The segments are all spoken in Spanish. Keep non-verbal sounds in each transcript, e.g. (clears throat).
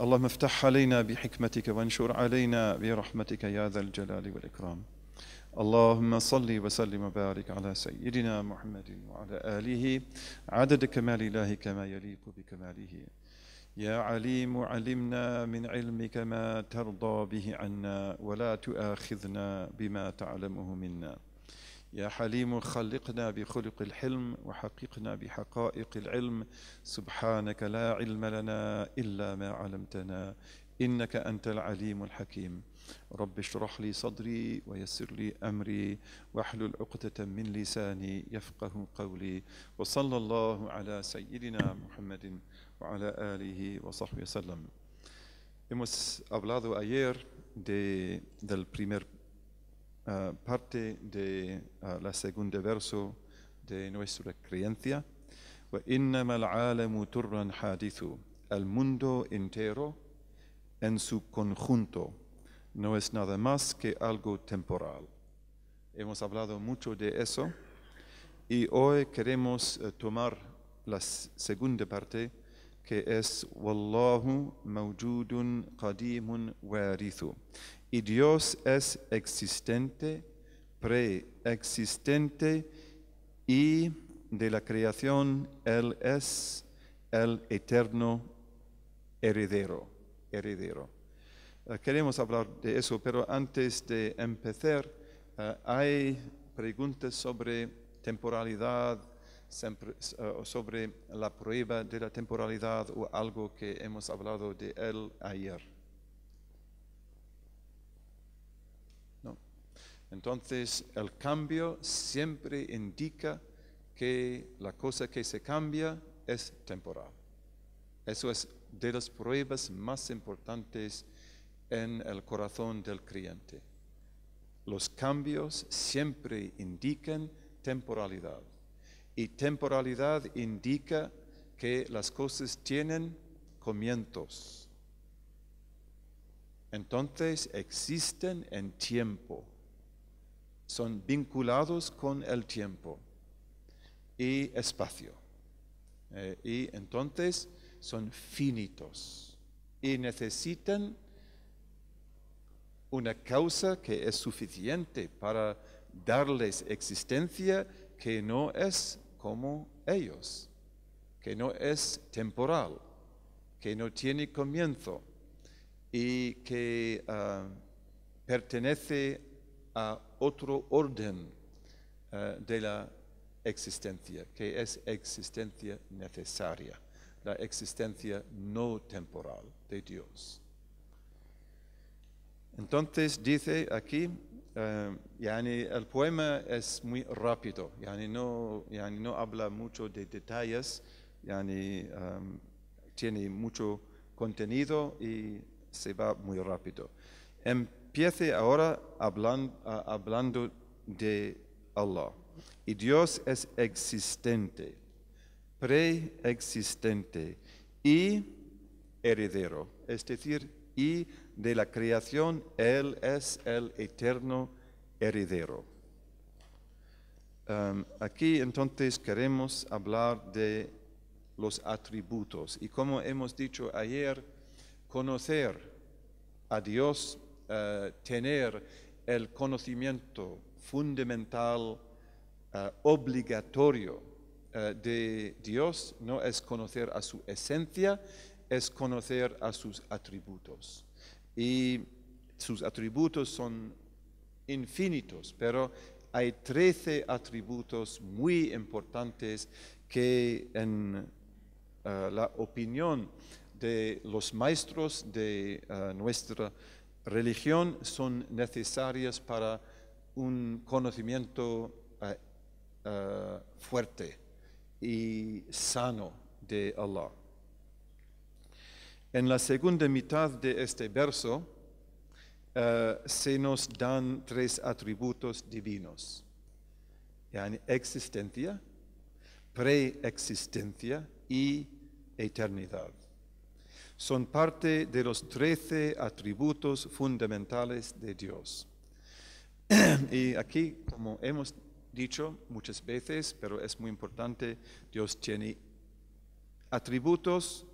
اللهم افتح علينا بحكمتك وانشر علينا برحمتك يا ذا الجلال والإكرام اللهم صل وسلم وبارك على سيدنا محمد وعلى آله عدد كمال الله كما يليق بكماله يا عليم علمنا من علمك ما ترضى به عنا ولا تؤاخذنا بما تعلمه منا يا حليم خلقنا بخلق الحلم وحققنا بحقائق العلم سبحانك لا علم لنا إلا ما علمتنا إنك أنت العليم الحكيم رب اشرح لي صدري ويسر لي أمري واحلل عقدة من لساني يفقه قولي وصلى الله على سيدنا محمد وعلى آله وصحبه وسلم Hemos hablado ayer de, del primer Eh, parte de eh, la segunda verso de nuestra creencia. El mundo entero en su conjunto no es nada más que algo temporal. Hemos hablado mucho de eso y hoy queremos eh, tomar la segunda parte que es Wallahu mawjudun qadimun warithu. Y Dios es existente, preexistente y de la creación Él es el eterno heredero. heredero. Eh, queremos hablar de eso, pero antes de empezar, eh, hay preguntas sobre temporalidad, eh, sobre la prueba de la temporalidad o algo que hemos hablado de él ayer. Entonces el cambio siempre indica que la cosa que se cambia es temporal. Eso es de las pruebas más importantes en el corazón del creyente. Los cambios siempre indican temporalidad. Y temporalidad indica que las cosas tienen comienzos. Entonces existen en tiempo son vinculados con el tiempo y espacio. Eh, y entonces son finitos y necesitan una causa que es suficiente para darles existencia que no es como ellos, que no es temporal, que no tiene comienzo y que ah, pertenece a otro orden eh, de la existencia, que es existencia necesaria, la existencia no temporal de Dios. Entonces dice aquí, eh, el poema es muy rápido, no, no habla mucho de detalles, ya em, tiene mucho contenido y se va muy rápido. Em, Empiece ahora hablando, hablando de Allah. Y Dios es existente, preexistente y heredero. Es decir, y de la creación Él es el eterno heredero. Em, aquí entonces queremos hablar de los atributos y como hemos dicho ayer, conocer a Dios eh, tener el conocimiento fundamental eh, obligatorio eh, de Dios, no es conocer a su esencia, es conocer a sus atributos. Y sus atributos son infinitos, pero hay 13 atributos muy importantes que en la opinión de los maestros de nuestra religión son necesarias para un conocimiento eh, eh, fuerte y sano de Allah. En la segunda mitad de este verso eh, se nos dan tres atributos divinos, existencia, preexistencia y eternidad son parte de los trece atributos fundamentales de Dios. (clears throat) y aquí, como hemos dicho muchas veces, pero es muy importante, Dios tiene atributos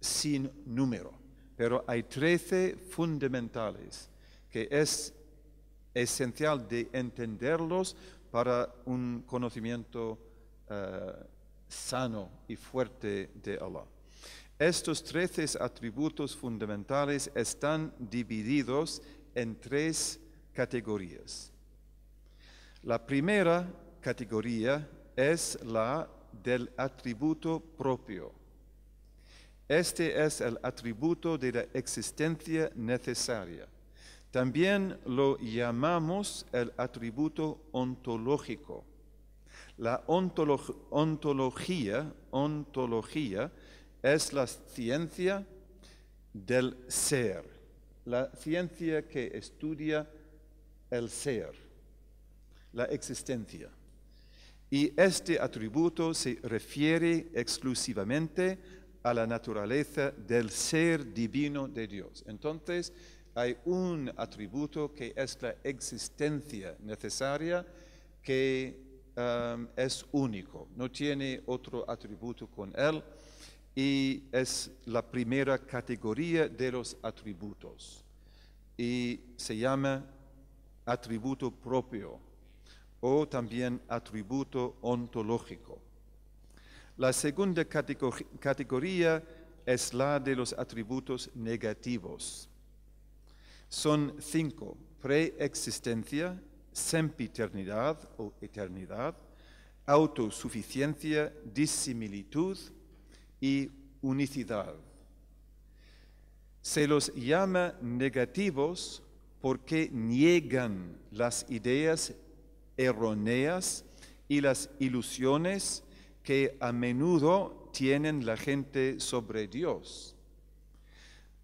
sin número, pero hay trece fundamentales que es esencial de entenderlos para un conocimiento eh, sano y fuerte de Allah. Estos trece atributos fundamentales están divididos en tres categorías. La primera categoría es la del atributo propio. Este es el atributo de la existencia necesaria. También lo llamamos el atributo ontológico. La ontología, ontología es la ciencia del ser, la ciencia que estudia el ser, la existencia. Y este atributo se refiere exclusivamente a la naturaleza del ser divino de Dios. Entonces, hay un atributo que es la existencia necesaria que um, es único, no tiene otro atributo con él y es la primera categoría de los atributos y se llama atributo propio o también atributo ontológico. La segunda categoría es la de los atributos negativos. Son cinco, preexistencia, sempiternidad o eternidad, autosuficiencia, disimilitud, y unicidad. Se los llama negativos porque niegan las ideas erróneas y las ilusiones que a menudo tienen la gente sobre Dios.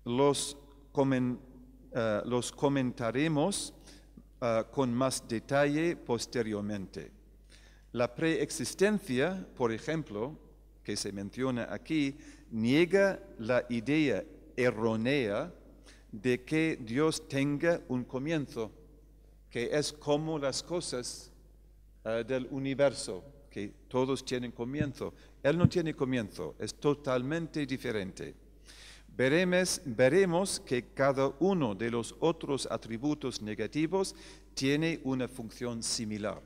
Los, eh, los comentaremos eh, con más detalle posteriormente. La preexistencia, por ejemplo, que se menciona aquí niega la idea errónea de que Dios tenga un comienzo, que es como las cosas eh, del universo, que todos tienen comienzo. Él no tiene comienzo, es totalmente diferente. Veremos, veremos que cada uno de los otros atributos negativos tiene una función similar.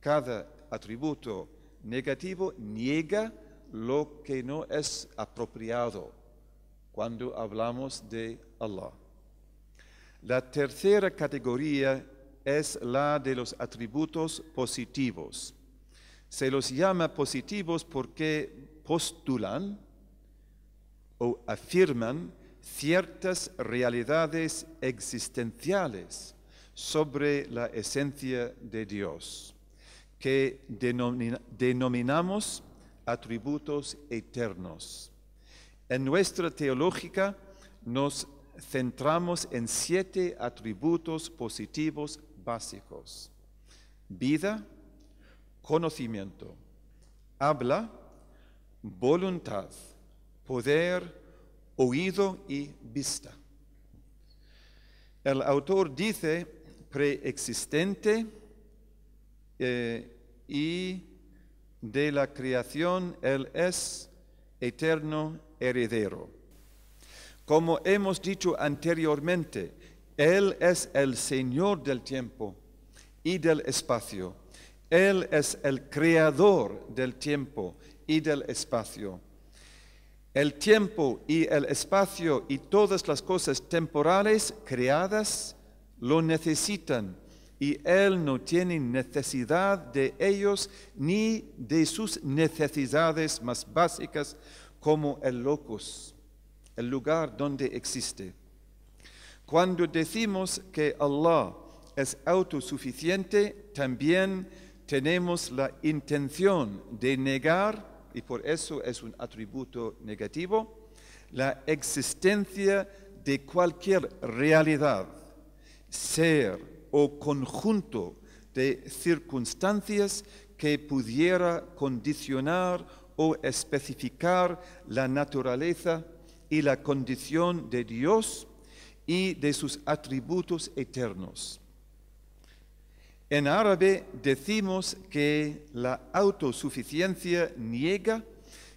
Cada atributo negativo niega lo que no es apropiado cuando hablamos de Allah. La tercera categoría es la de los atributos positivos. Se los llama positivos porque postulan o afirman ciertas realidades existenciales sobre la esencia de Dios que denominamos atributos eternos. En nuestra teológica nos centramos en siete atributos positivos básicos. Vida, conocimiento, habla, voluntad, poder, oído y vista. El autor dice preexistente, eh, y de la creación Él es eterno heredero. Como hemos dicho anteriormente, Él es el Señor del tiempo y del espacio. Él es el creador del tiempo y del espacio. El tiempo y el espacio y todas las cosas temporales creadas lo necesitan y Él no tiene necesidad de ellos ni de sus necesidades más básicas como el locus, el lugar donde existe. Cuando decimos que Allah es autosuficiente, también tenemos la intención de negar, y por eso es un atributo negativo, la existencia de cualquier realidad, ser, o conjunto de circunstancias que pudiera condicionar o especificar la naturaleza y la condición de Dios y de sus atributos eternos. En árabe decimos que la autosuficiencia niega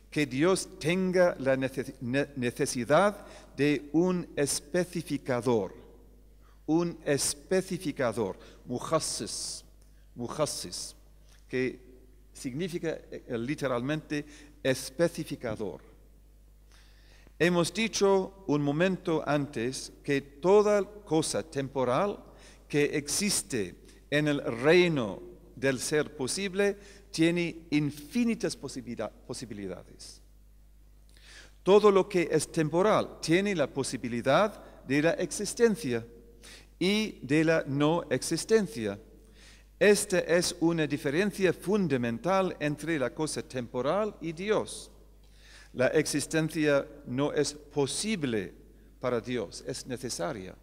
que Dios tenga la necesidad de un especificador un especificador, mujassis, que significa eh, eh, literalmente especificador. Hemos dicho un momento antes que toda cosa temporal que existe en el reino del ser posible tiene infinitas posibilidades. Todo lo que es temporal tiene la posibilidad de la existencia y de la no existencia. Esta es una diferencia fundamental entre la cosa temporal y Dios. La existencia no es posible para Dios, es necesaria.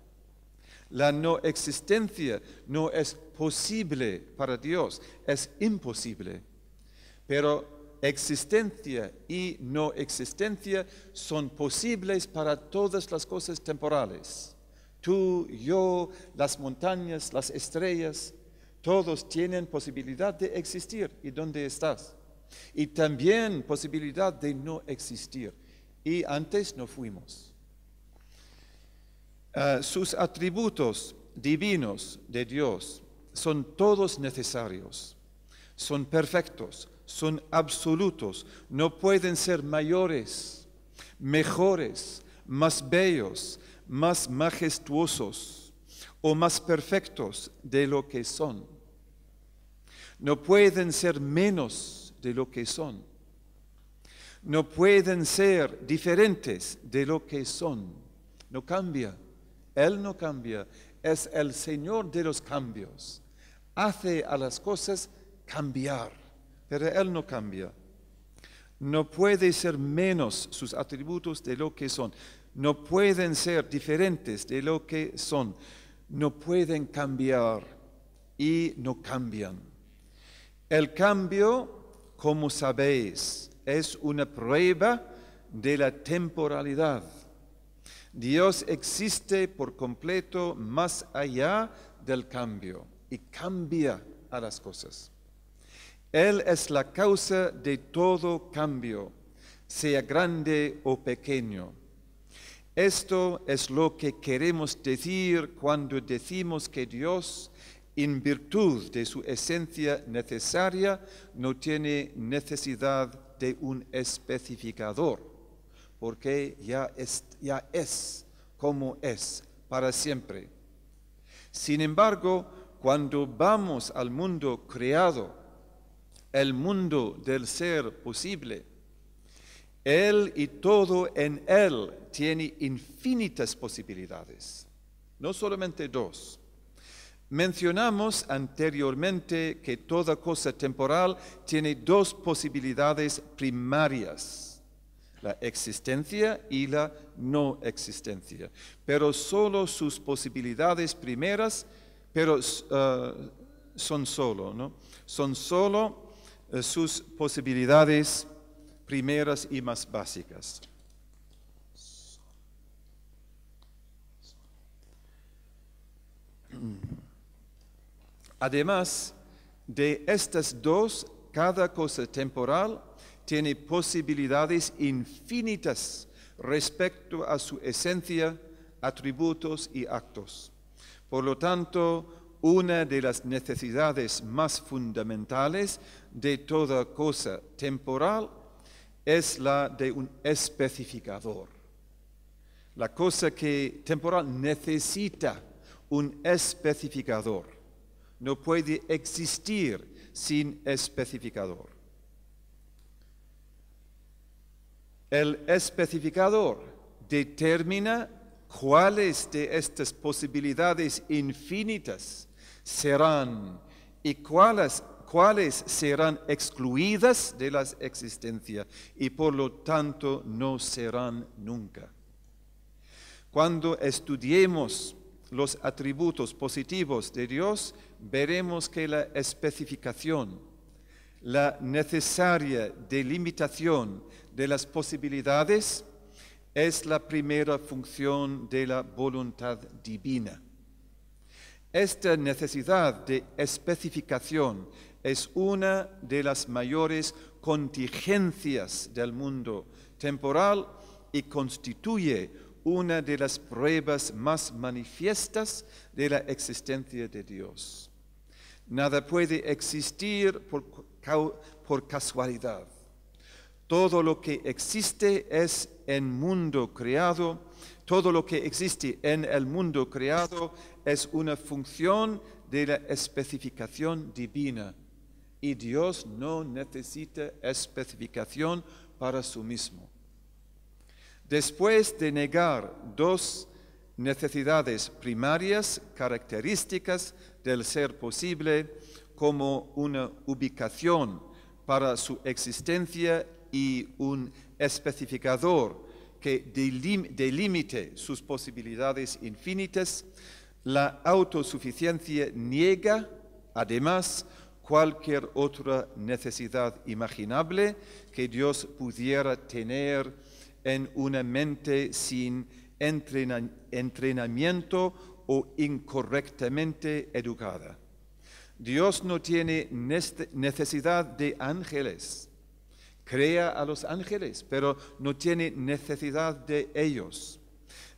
La no existencia no es posible para Dios, es imposible. Pero existencia y no existencia son posibles para todas las cosas temporales. Tú, yo, las montañas, las estrellas, todos tienen posibilidad de existir y dónde estás. Y también posibilidad de no existir. Y antes no fuimos. Ah, sus atributos divinos de Dios son todos necesarios, son perfectos, son absolutos, no pueden ser mayores, mejores, más bellos, más majestuosos o más perfectos de lo que son. No pueden ser menos de lo que son. No pueden ser diferentes de lo que son. No cambia. Él no cambia. Es el Señor de los cambios. Hace a las cosas cambiar, pero Él no cambia. No puede ser menos sus atributos de lo que son. No pueden ser diferentes de lo que son. No pueden cambiar y no cambian. El cambio, como sabéis, es una prueba de la temporalidad. Dios existe por completo más allá del cambio y cambia a las cosas. Él es la causa de todo cambio, sea grande o pequeño. Esto es lo que queremos decir cuando decimos que Dios, en virtud de su esencia necesaria, no tiene necesidad de un especificador, porque ya es, como es para siempre. Sin embargo, cuando vamos al mundo creado, el mundo del ser posible, Él y todo en Él tiene infinitas posibilidades, no solamente dos. Mencionamos anteriormente que toda cosa temporal tiene dos posibilidades primarias, la existencia y la no existencia, pero solo sus posibilidades primeras, pero eh, son solo, ¿no? Son solo eh, sus posibilidades primeras y más básicas. Además de estas dos, cada cosa temporal tiene posibilidades infinitas respecto a su esencia, atributos y actos. Por lo tanto, una de las necesidades más fundamentales de toda cosa temporal es la de un especificador. La cosa que temporal necesita un especificador. No puede existir sin especificador. El especificador determina cuáles de estas posibilidades infinitas serán y cuáles, cuáles serán excluidas de la existencia y por lo tanto no serán nunca. Cuando estudiemos los atributos positivos de Dios, veremos que la especificación, la necesaria delimitación de las posibilidades es la primera función de la voluntad divina. Esta necesidad de especificación es una de las mayores contingencias del mundo temporal y constituye una de las pruebas más manifiestas de la existencia de Dios. Nada puede existir por, casualidad. Todo lo que existe es en mundo creado. Todo lo que existe en el mundo creado es una función de la especificación divina. Y Dios no necesita especificación para su mismo. Después de negar dos necesidades primarias características del ser posible como una ubicación para su existencia y un especificador que delimite sus posibilidades infinitas, la autosuficiencia niega, además, cualquier otra necesidad imaginable que Dios pudiera tener en una mente sin entrenamiento o incorrectamente educada. Dios no tiene necesidad de ángeles. Crea a los ángeles, pero no tiene necesidad de ellos.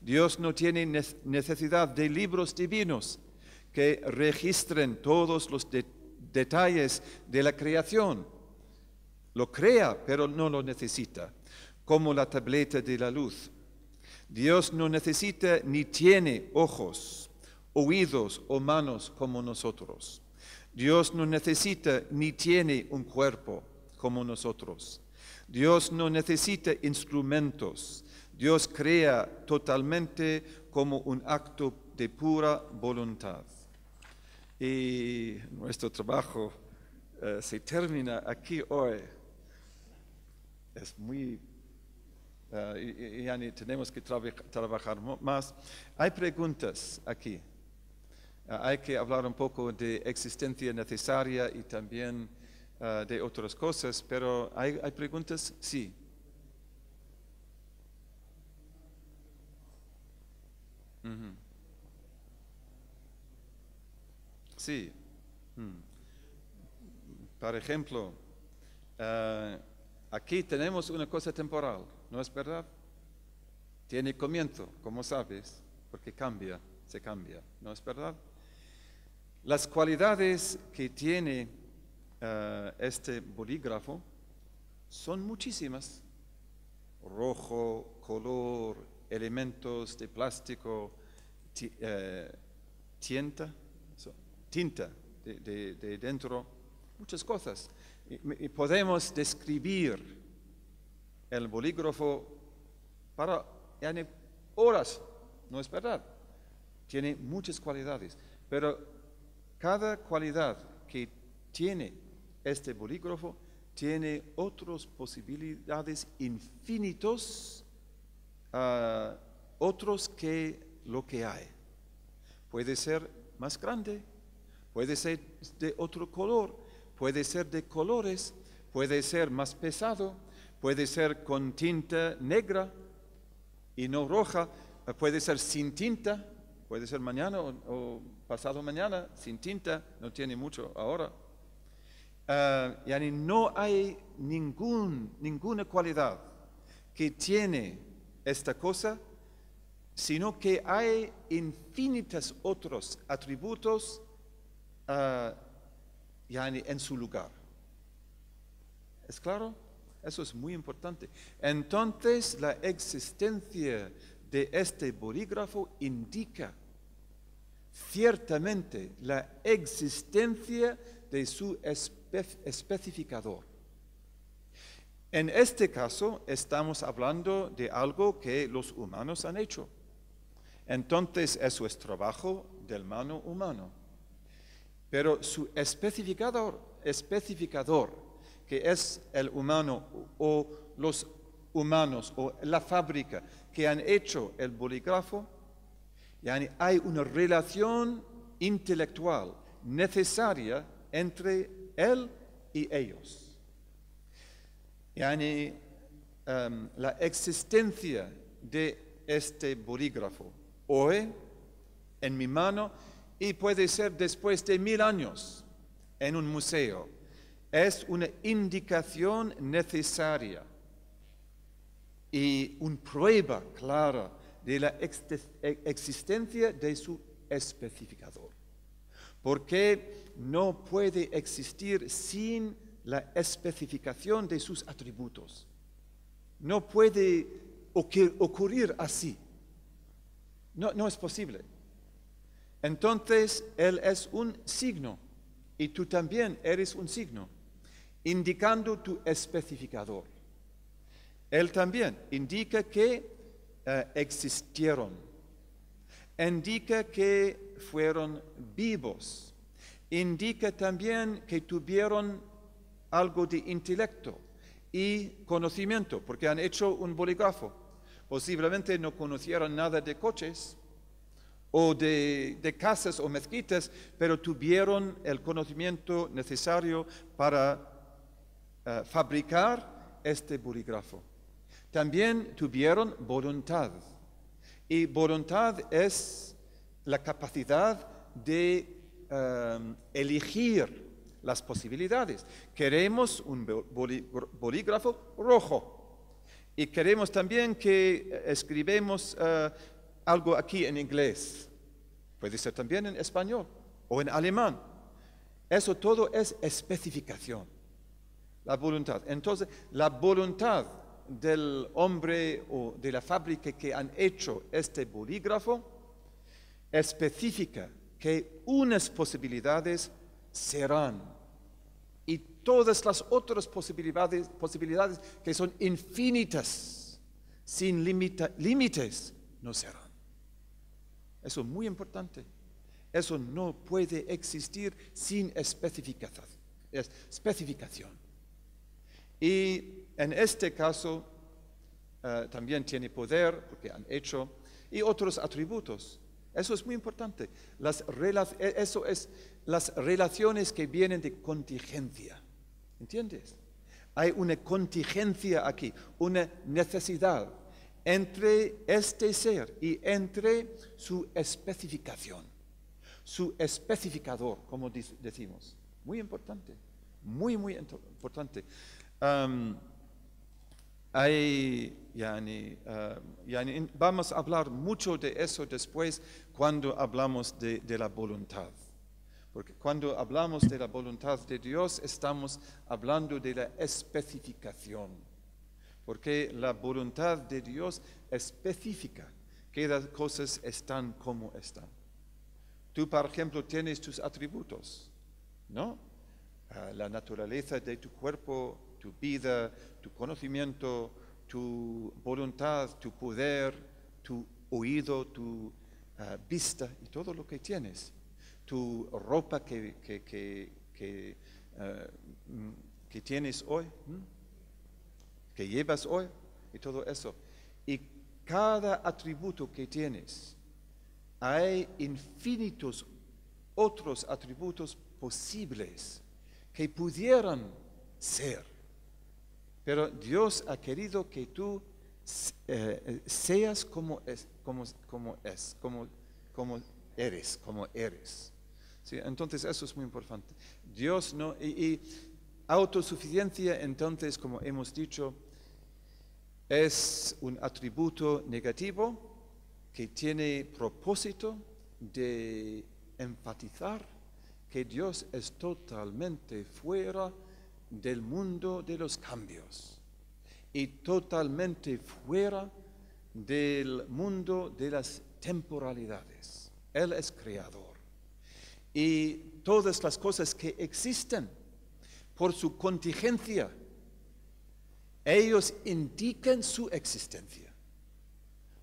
Dios no tiene necesidad de libros divinos que registren todos los detalles de la creación. Lo crea, pero no lo necesita como la tableta de la luz. Dios no necesita ni tiene ojos, oídos o manos como nosotros. Dios no necesita ni tiene un cuerpo como nosotros. Dios no necesita instrumentos. Dios crea totalmente como un acto de pura voluntad. Y nuestro trabajo eh, se termina aquí hoy. Es muy eh, y, tenemos que trabajar más. Hay preguntas aquí. Eh, hay que hablar un poco de existencia necesaria y también eh, de otras cosas, pero ¿hay, preguntas? Sí. Mm-hmm. Sí. Mm. Por ejemplo, aquí tenemos una cosa temporal no es verdad. Tiene comienzo, como sabes, porque cambia, se cambia, ¿no es verdad? Las cualidades que tiene eh, este bolígrafo son muchísimas. Rojo, color, elementos de plástico, eh, tinta, tinta de, dentro, muchas cosas. y podemos describir el bolígrafo para horas, no es verdad. Tiene muchas cualidades, pero cada cualidad que tiene este bolígrafo tiene otras posibilidades infinitos, ah, otros que lo que hay. Puede ser más grande, puede ser de otro color, puede ser de colores, puede ser más pesado, puede ser con tinta negra y no roja, puede ser sin tinta, puede ser mañana o, pasado mañana, sin tinta, no tiene mucho ahora. Ah, y no hay ningún, ninguna cualidad que tiene esta cosa, sino que hay infinitas otros atributos ah, en su lugar. ¿Es claro? Eso es muy importante. Entonces, la existencia de este bolígrafo indica ciertamente la existencia de su especificador. En este caso estamos hablando de algo que los humanos han hecho. Entonces eso es trabajo del mano humano. Pero su especificador, especificador que es el humano o los humanos o la fábrica que han hecho el bolígrafo, hay una relación intelectual necesaria entre él y ellos. Em, la existencia de este bolígrafo hoy en mi mano y puede ser después de mil años en un museo es una indicación necesaria y una prueba clara de la e-, existencia de su especificador. Porque no puede existir sin la especificación de sus atributos. No puede ocurrir así. No, no es posible. Entonces, Él es un signo y tú también eres un signo indicando tu especificador. Él también indica que eh, existieron, indica que fueron vivos, indica también que tuvieron algo de intelecto y conocimiento, porque han hecho un bolígrafo. Posiblemente no conocieron nada de coches o de, de, casas o mezquitas, pero tuvieron el conocimiento necesario para eh, fabricar este bolígrafo. También tuvieron voluntad. Y voluntad es la capacidad de em, elegir las posibilidades. Queremos un bolígrafo rojo. Y queremos también que eh, escribemos eh, algo aquí en inglés. Puede ser también en español o en alemán. Eso todo es especificación. La voluntad. Entonces, la voluntad del hombre o de la fábrica que han hecho este bolígrafo especifica que unas posibilidades serán y todas las otras posibilidades, posibilidades que son infinitas, sin límites, no serán. Eso es muy importante. Eso no puede existir sin especificación. Y en este caso eh, también tiene poder, porque han hecho, y otros atributos. Eso es muy importante. Las e, eso es las relaciones que vienen de contingencia. ¿Entiendes? Hay una contingencia aquí, una necesidad entre este ser y entre su especificación, su especificador, como decimos. Muy importante, muy, muy importante hay, vamos a hablar mucho de eso después cuando hablamos de, la voluntad. Porque cuando hablamos de la voluntad de Dios estamos hablando de la especificación. Porque la voluntad de Dios especifica que las cosas están como están. Tú, por ejemplo, tienes tus atributos, ¿no? Ah, la naturaleza de tu cuerpo tu vida, tu conocimiento, tu voluntad, tu poder, tu oído, tu ah, vista y todo lo que tienes, tu ropa que, que, ah, mm, tienes hoy, que llevas hoy y todo eso. Y cada atributo que tienes, hay infinitos otros atributos posibles que pudieran ser pero Dios ha querido que tú eh, seas como es, como, es, como, eres, como eres. Entonces eso es muy importante. Dios no, y, autosuficiencia entonces, como hemos dicho, es un atributo negativo que tiene propósito de enfatizar que Dios es totalmente fuera del mundo de los cambios y totalmente fuera del mundo de las temporalidades. Él es creador. Y todas las cosas que existen por su contingencia, ellos indican su existencia.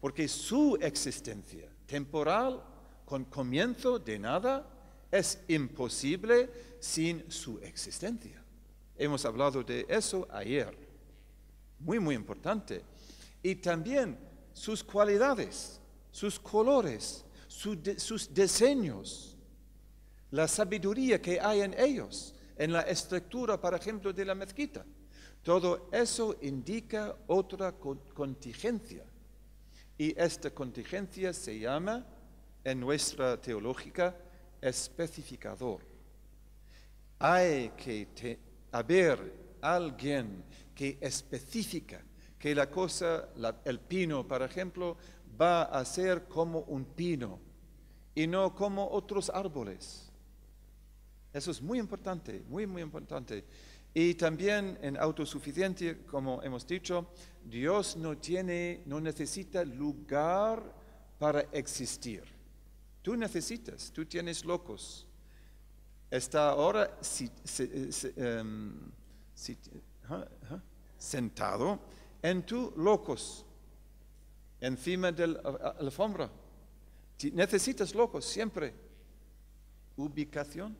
Porque su existencia temporal, con comienzo de nada, es imposible sin su existencia. Hemos hablado de eso ayer. Muy, muy importante. Y también sus cualidades, sus colores, sus diseños, la sabiduría que hay en ellos, en la estructura, por ejemplo, de la mezquita. Todo eso indica otra contingencia. Y esta contingencia se llama, en nuestra teológica, especificador. Hay que haber alguien que especifica que la cosa, el pino, por ejemplo, va a ser como un pino y no como otros árboles. Eso es muy importante, muy, muy importante. Y también en autosuficiente, como hemos dicho, Dios no tiene, no necesita lugar para existir. Tú necesitas, tú tienes locos, está ahora em, ¿ah? ¿Ah? sentado en tu locos, encima de la alfombra. Necesitas locos siempre. Ubicación,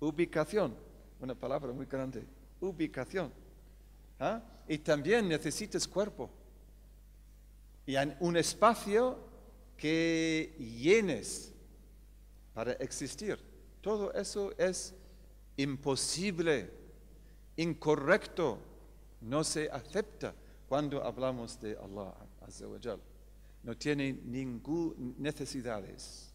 ubicación, una palabra muy grande, ubicación. ¿Ah? Y también necesitas cuerpo. Y un espacio que llenes para existir. Todo eso es imposible, incorrecto, no se acepta cuando hablamos de Allah No tiene ninguna necesidades.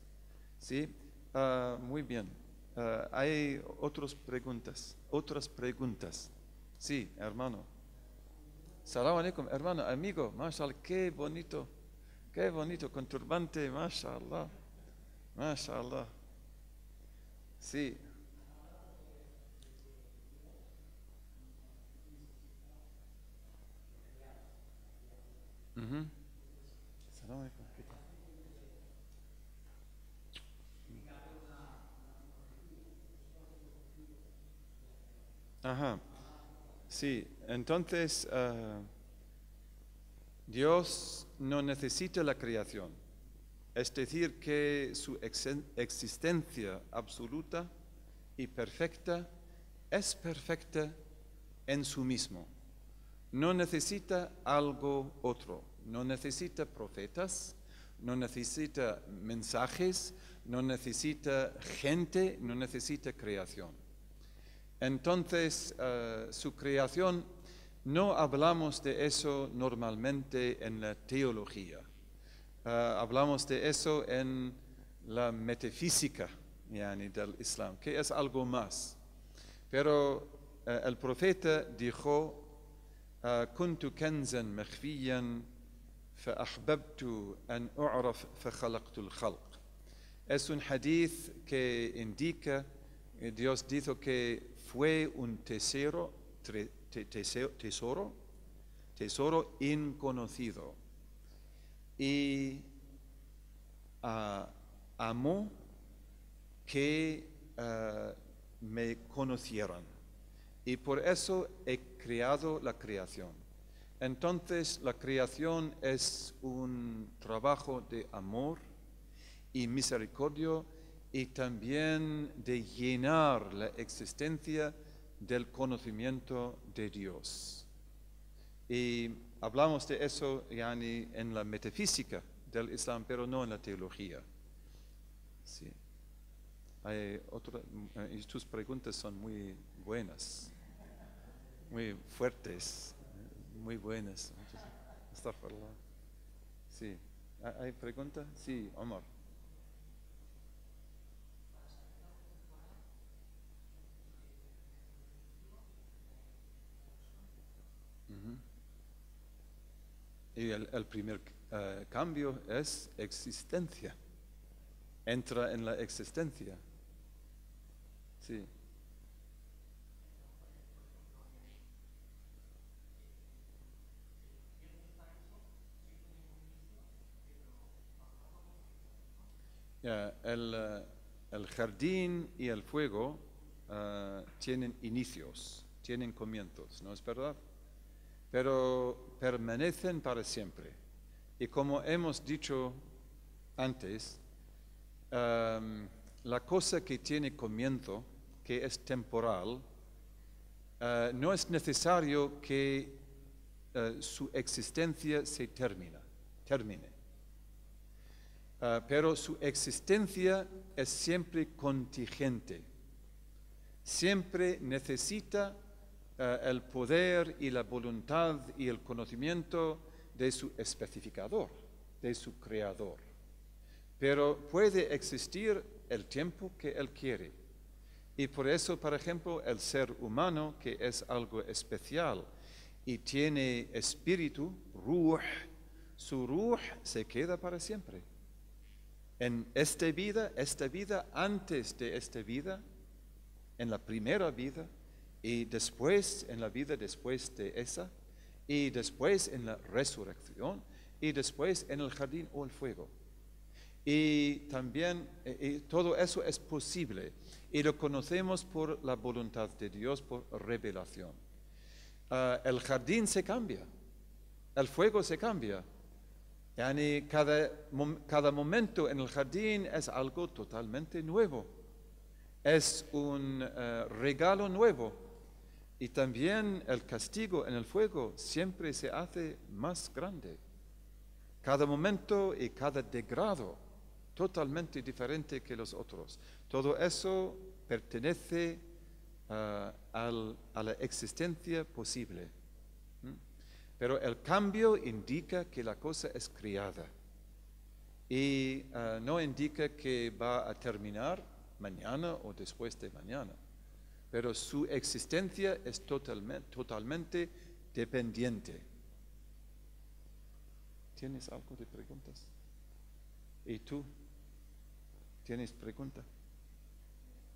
¿Sí? Ah, muy bien. Ah, hay otras preguntas. Otras preguntas. Sí, hermano. Salam alaikum, hermano, amigo. Mashallah, qué bonito. Qué bonito, conturbante, Mashallah. Mashallah. Sí. Ajá. Sí, entonces eh, Dios no necesita la creación es decir, que su existencia absoluta y perfecta es perfecta en su mismo. No necesita algo otro, no necesita profetas, no necesita mensajes, no necesita gente, no necesita creación. Entonces, eh, su creación, no hablamos de eso normalmente en la teología Ah, hablamos de eso en la metafísica del Islam, que es algo más. Pero eh, el profeta dijo, ah, Es un hadith que indica, eh, Dios dijo que fue un tesoro, tesoro, tesoro inconocido y ah, amo que ah, me conocieran. Y por eso he creado la creación. Entonces la creación es un trabajo de amor y misericordia y también de llenar la existencia del conocimiento de Dios. Y Hablamos de eso yani, en la metafísica del Islam, pero no en la teología. Sí. Hay eh, y tus preguntas son muy buenas, muy fuertes, muy buenas. ¿Hay pregunta? Sí, Omar. Y el, primer eh, cambio es existencia. Entra en la existencia. Sí. Eh, el, jardín y el fuego eh, tienen inicios, tienen comienzos, ¿no es verdad? pero permanecen para siempre. Y como hemos dicho antes, em, la cosa que tiene comienzo, que es temporal, eh, no es necesario que eh, su existencia se termina, termine. Eh, pero su existencia es siempre contingente, siempre necesita eh, el poder y la voluntad y el conocimiento de su especificador, de su creador. Pero puede existir el tiempo que Él quiere. Y por eso, por ejemplo, el ser humano, que es algo especial y tiene espíritu, ruh, su ruh se queda para siempre. En esta vida, esta vida, antes de esta vida, en la primera vida, y después en la vida después de esa, y después en la resurrección, y después en el jardín o el fuego. Y también eh, todo eso es posible y lo conocemos por la voluntad de Dios, por revelación. Ah, el jardín se cambia, el fuego se cambia. y cada, cada momento en el jardín es algo totalmente nuevo, es un eh, regalo nuevo y también el castigo en el fuego siempre se hace más grande. Cada momento y cada degrado totalmente diferente que los otros. Todo eso pertenece ah, a la existencia posible. Pero el cambio indica que la cosa es criada y ah, no indica que va a terminar mañana o después de mañana pero su existencia es totalmente, totalmente dependiente. ¿Tienes algo de preguntas? ¿Y tú? ¿Tienes pregunta?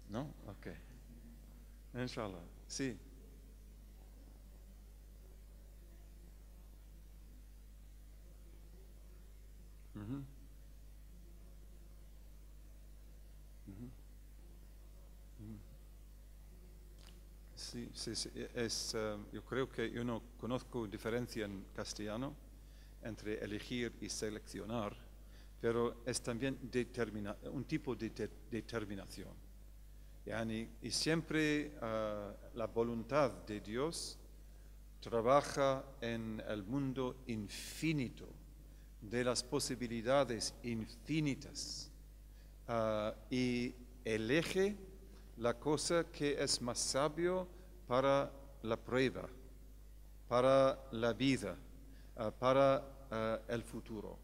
¿No? Ok. Inshallah. Sí. Sí, e-, Es, eh, yo creo que yo no conozco diferencia en castellano entre elegir y seleccionar, pero es también determina un tipo de, determinación. y siempre eh, la voluntad de Dios trabaja en el mundo infinito, de las posibilidades infinitas, eh, y elige la cosa que es más sabio, para la prueba, para la vida, eh, para eh, el futuro.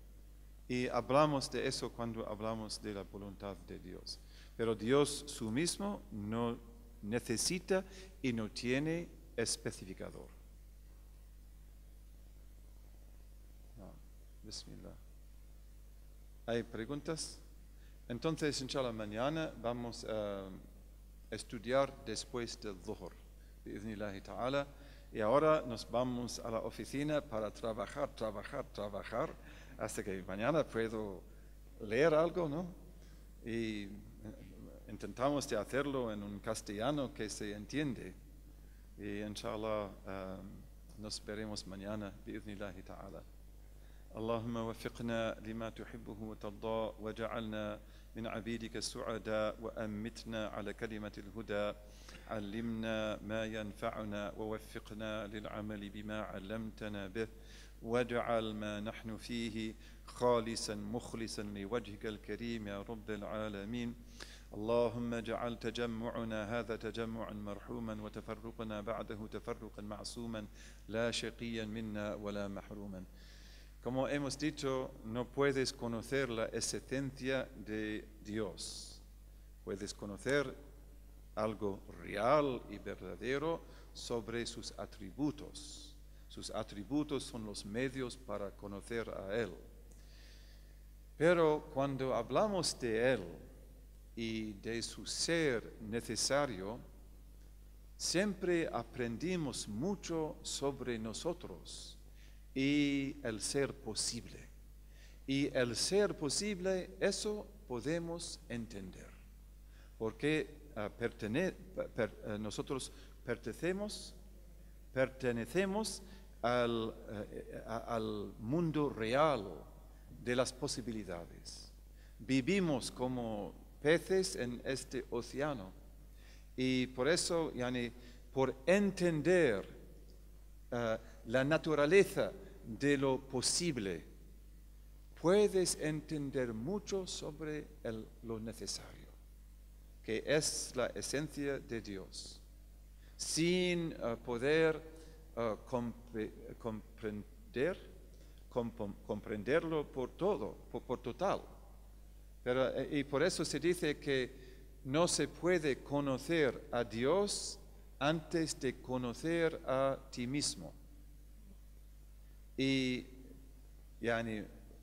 Y hablamos de eso cuando hablamos de la voluntad de Dios. Pero Dios su mismo no necesita y no tiene especificador. Ah, ¿Hay preguntas? Entonces, inshallah, mañana vamos a estudiar después del Dhuhr. Y ahora nos vamos a la oficina para trabajar, trabajar, trabajar, hasta que mañana puedo leer algo, ¿no? Y eh, intentamos de hacerlo en un castellano que se entiende. Y inshallah eh, nos veremos mañana, lima wa ja'alna... من عبيدك السعداء وأمتنا على كلمة الهدى علمنا ما ينفعنا ووفقنا للعمل بما علمتنا به واجعل ما نحن فيه خالصا مخلصا لوجهك الكريم يا رب العالمين اللهم اجعل تجمعنا هذا تجمعا مرحوما وتفرقنا بعده تفرقا معصوما لا شقيا منا ولا محروما Como hemos dicho, no puedes conocer la esencia de Dios. Puedes conocer algo real y verdadero sobre sus atributos. Sus atributos son los medios para conocer a Él. Pero cuando hablamos de Él y de su ser necesario, siempre aprendimos mucho sobre nosotros y el ser posible. Y el ser posible, eso podemos entender, porque ah, eh, nosotros pertenecemos, pertenecemos eh, al, mundo real de las posibilidades. Vivimos como peces en este océano. Y por eso, yani, por entender ah, la naturaleza de lo posible, puedes entender mucho sobre lo necesario, que es la esencia de Dios, sin eh, poder eh, comprender, comprenderlo por todo, por, total. Eh, y por eso se dice que no se puede conocer a Dios antes de conocer a ti mismo. Y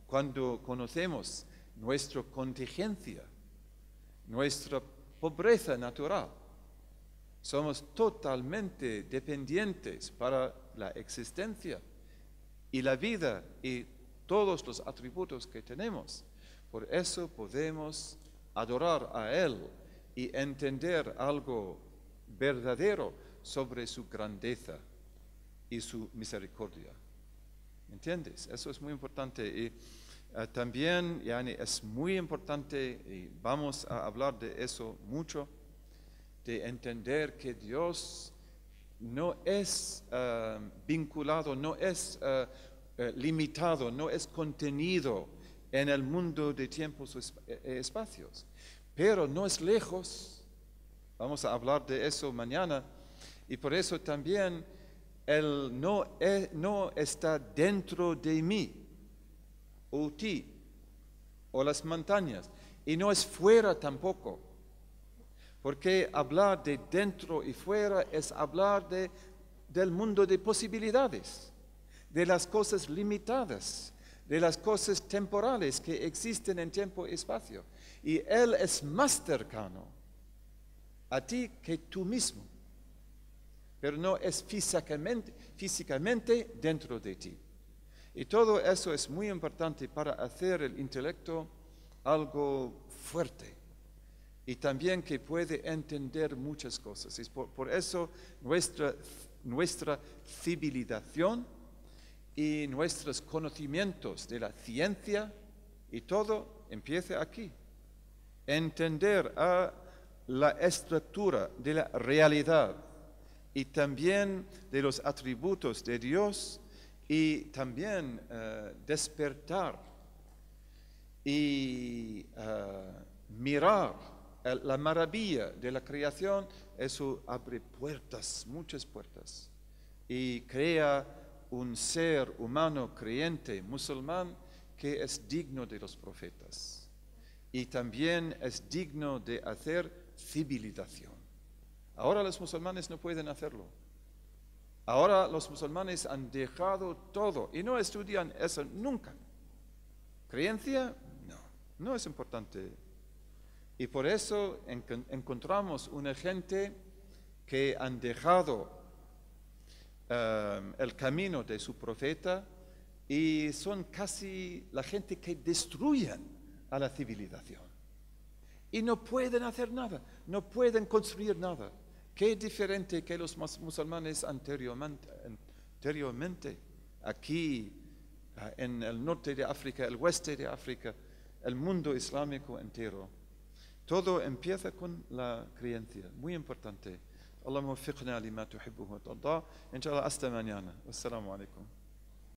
cuando conocemos nuestra contingencia, nuestra pobreza natural, somos totalmente dependientes para la existencia y la vida y todos los atributos que tenemos. Por eso podemos adorar a Él y entender algo verdadero sobre su grandeza y su misericordia. ¿Entiendes? Eso es muy importante. Y eh, también yani, es muy importante, y vamos a hablar de eso mucho, de entender que Dios no es eh, vinculado, no es eh, limitado, no es contenido en el mundo de tiempos o espacios, pero no es lejos. Vamos a hablar de eso mañana. Y por eso también él no, e, no está dentro de mí, o ti, o las montañas, y no es fuera tampoco. Porque hablar de dentro y fuera es hablar de, del mundo de posibilidades, de las cosas limitadas, de las cosas temporales que existen en tiempo y espacio. Y Él es más cercano a ti que tú mismo pero no es físicamente, dentro de ti. Y todo eso es muy importante para hacer el intelecto algo fuerte y también que puede entender muchas cosas. Es por, eso nuestra, nuestra civilización y nuestros conocimientos de la ciencia y todo empieza aquí. Entender a la estructura de la realidad y también de los atributos de Dios y también eh, despertar y eh, mirar la maravilla de la creación, eso abre puertas, muchas puertas, y crea un ser humano creyente musulmán que es digno de los profetas y también es digno de hacer civilización. Ahora los musulmanes no pueden hacerlo. Ahora los musulmanes han dejado todo y no estudian eso nunca. Creencia, no, no es importante. Y por eso encontramos una gente que han dejado eh, el camino de su profeta y son casi la gente que destruyen a la civilización. Y no pueden hacer nada, no pueden construir nada. ¿Qué diferente que los musulmanes anteriormente? aquí ah, en el norte de África, el oeste de África, el mundo islámico entero. Todo empieza con la creencia, muy importante. Allah وفقنا wa Allah. Inshallah hasta mañana.